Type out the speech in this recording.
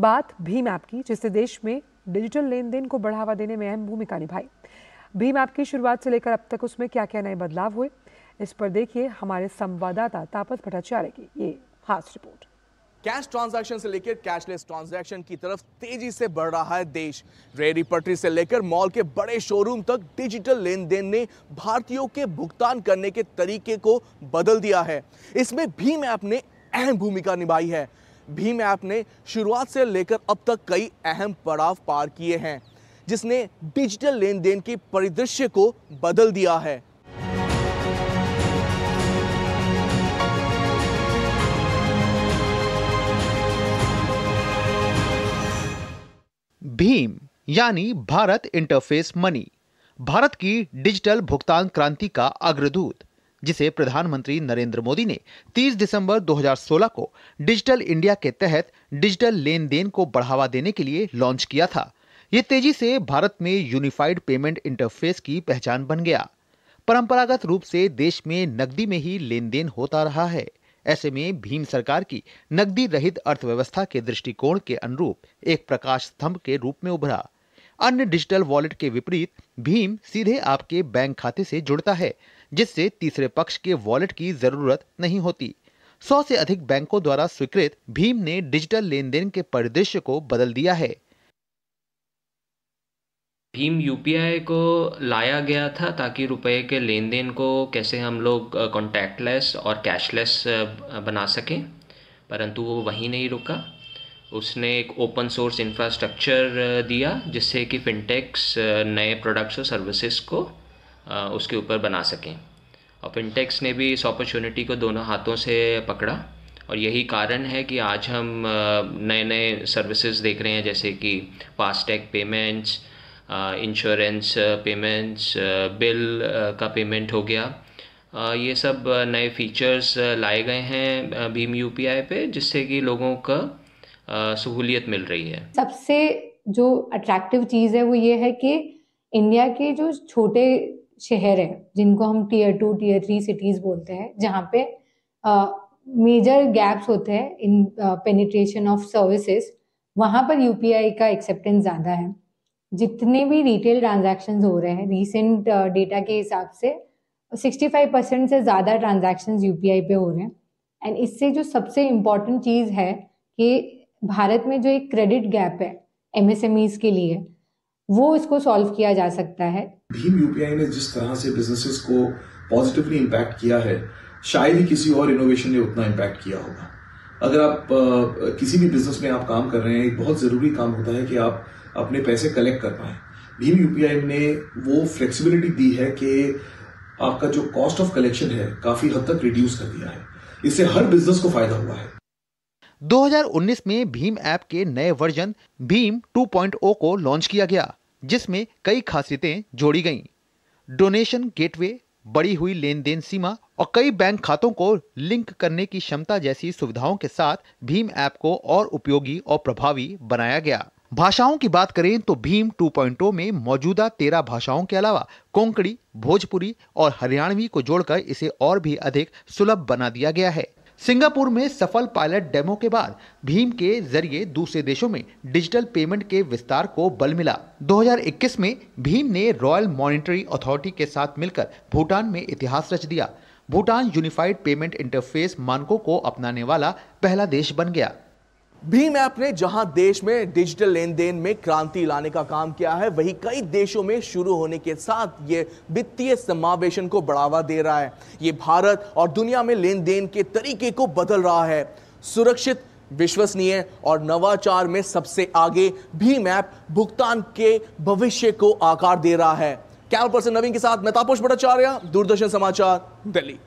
बात भीम ऐप की जिससे देश में डिजिटल लेन देन को बढ़ावा देने में अहम भूमिका निभाई भीम ऐप की शुरुआत से लेकर अब तक उसमें क्या क्या नए बदलाव हुए इस पर देखिए हमारे संवाददाता तापत भट्टाचार्य की ये खास रिपोर्ट कैश ट्रांजैक्शन से लेकर कैशलेस ट्रांजैक्शन की तरफ तेजी से बढ़ रहा है देश रेडी पटरी से लेकर मॉल के बड़े शोरूम तक डिजिटल लेन देन ने भारतीयों के भुगतान करने के तरीके को बदल दिया है इसमें भीम ऐप ने अहम भूमिका निभाई है भीम ऐप ने शुरुआत से लेकर अब तक कई अहम पड़ाव पार किए हैं जिसने डिजिटल लेन देन के परिदृश्य को बदल दिया है भीम यानी भारत इंटरफेस मनी भारत की डिजिटल भुगतान क्रांति का अग्रदूत जिसे प्रधानमंत्री नरेंद्र मोदी ने 30 दिसंबर 2016 को डिजिटल इंडिया के तहत डिजिटल लेन देन को बढ़ावा देने के लिए लॉन्च किया था ये तेजी से भारत में यूनिफाइड पेमेंट इंटरफेस की पहचान बन गया परंपरागत रूप से देश में नकदी में ही लेन देन होता रहा है ऐसे में भीम सरकार की नकदी रहित अर्थव्यवस्था के दृष्टिकोण के अनुरूप एक प्रकाश स्तंभ के रूप में उभरा अन्य डिजिटल वॉलेट के विपरीत भीम सीधे आपके बैंक खाते से जुड़ता है जिससे तीसरे पक्ष के वॉलेट की जरूरत नहीं होती सौ से अधिक बैंकों द्वारा स्वीकृत भीम ने डिजिटल लेन देन के परिदृश्य को बदल दिया है भीम यूपीआई को लाया गया था ताकि रुपए के लेन देन को कैसे हम लोग कॉन्टैक्टलेस और कैशलेस बना सकें परंतु वो वहीं नहीं रुका उसने एक ओपन सोर्स इंफ्रास्ट्रक्चर दिया जिससे कि फिनटेक्स uh, नए प्रोडक्ट्स और सर्विसेज को uh, उसके ऊपर बना सकें और फिनटेक्स ने भी इस अपॉर्चुनिटी को दोनों हाथों से पकड़ा और यही कारण है कि आज हम नए नए सर्विसेज देख रहे हैं जैसे कि FASTag payments insurance payments bill का पेमेंट हो गया uh, ये सब नए फीचर्स लाए गए हैं भीम यूपीआई पे जिससे कि लोगों का सहूलियत मिल रही है सबसे जो अट्रैक्टिव चीज़ है वो ये है कि इंडिया के जो छोटे शहर हैं जिनको हम tier two tier three cities बोलते हैं जहाँ पे मेजर गैप्स होते हैं इन पेनिट्रेशन ऑफ सर्विसेज वहाँ पर यूपीआई का एक्सेप्टेंस ज़्यादा है जितने भी रिटेल ट्रांजेक्शन हो रहे हैं रिसेंट डेटा के हिसाब से 65 परसेंट से ज़्यादा ट्रांजेक्शन यूपीआई पे हो रहे हैं एंड इससे जो सबसे इम्पॉर्टेंट चीज़ है कि भारत में जो एक क्रेडिट गैप है एमएसएमईज के लिए वो इसको सॉल्व किया जा सकता है भीम यूपीआई ने जिस तरह से बिजनेसेस को पॉजिटिवली इम्पैक्ट किया है शायद ही किसी और इनोवेशन ने उतना इम्पैक्ट किया होगा अगर आप किसी भी बिजनेस में आप काम कर रहे हैं एक बहुत ज़रूरी काम होता है कि आप अपने पैसे कलेक्ट कर पाए भीम यूपीआई ने वो फ्लेक्सिबिलिटी दी है कि आपका जो कॉस्ट ऑफ कलेक्शन है काफ़ी हद तक रिड्यूस कर दिया है इससे हर बिजनेस को फायदा हुआ है 2019 में भीम ऐप के नए वर्जन भीम 2.0 को लॉन्च किया गया जिसमें कई खासियतें जोड़ी गईं डोनेशन गेटवे बड़ी हुई लेन देन सीमा और कई बैंक खातों को लिंक करने की क्षमता जैसी सुविधाओं के साथ भीम ऐप को और उपयोगी और प्रभावी बनाया गया भाषाओं की बात करें तो भीम 2.0 में मौजूदा तेरह भाषाओं के अलावा कोंकणी भोजपुरी और हरियाणवी को जोड़कर इसे और भी अधिक सुलभ बना दिया गया है सिंगापुर में सफल पायलट डेमो के बाद भीम के जरिए दूसरे देशों में डिजिटल पेमेंट के विस्तार को बल मिला 2021 में भीम ने रॉयल मॉनिटरी अथॉरिटी के साथ मिलकर भूटान में इतिहास रच दिया भूटान यूनिफाइड पेमेंट इंटरफेस मानकों को अपनाने वाला पहला देश बन गया भीम ऐप ने जहां देश में डिजिटल लेन देन में क्रांति लाने का काम किया है वही कई देशों में शुरू होने के साथ ये वित्तीय समावेशन को बढ़ावा दे रहा है ये भारत और दुनिया में लेन देन के तरीके को बदल रहा है सुरक्षित विश्वसनीय और नवाचार में सबसे आगे भीम ऐप भुगतान के भविष्य को आकार दे रहा है कैमरा पर्सन नवीन के साथ मैं तापोष भट्टाचार्य दूरदर्शन समाचार दिल्ली